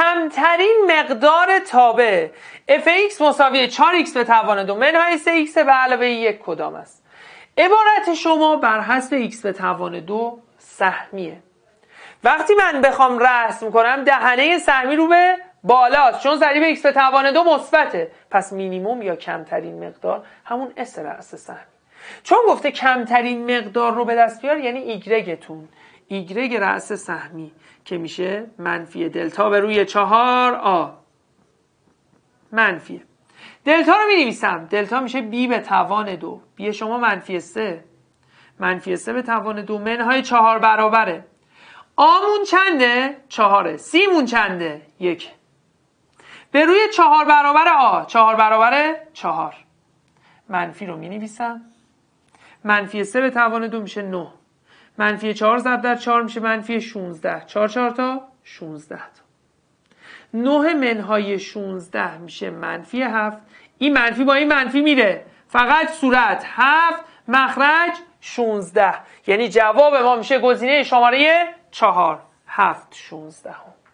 کمترین مقدار تابع fx مساوی 4x به توان دو منهای 3x به علاوه یک کدام است عبارت شما بر حسب x به توان دو سهمیه وقتی من بخوام رسم کنم دهنه سهمی رو به بالاست چون ضریب x به توان دو مثبته پس مینیموم یا کمترین مقدار همون اس رأس سهمی چون گفته کمترین مقدار رو به دست بیار یعنی ایگرگتون ایگرگ رأس سهمی که میشه منفی دلتا به روی چهار آ منفیه دلتا رو می نویسم دلتا میشه بی به توان دو بی شما منفی سه منفی سه به توان دو منهای چهار برابره آمون چنده؟ چهاره سیمون چنده؟ یک به روی چهار برابر آ چهار برابر چهار منفی رو می نویسم منفی سه به توان دو میشه نه منفی 4 ضرب در 4 میشه منفی 16 4 4 تا 16 تا 9 منهای 16 میشه منفی 7 این منفی با این منفی میره فقط صورت 7 مخرج 16 یعنی جواب ما میشه گزینه شماره 4 7 16 هم.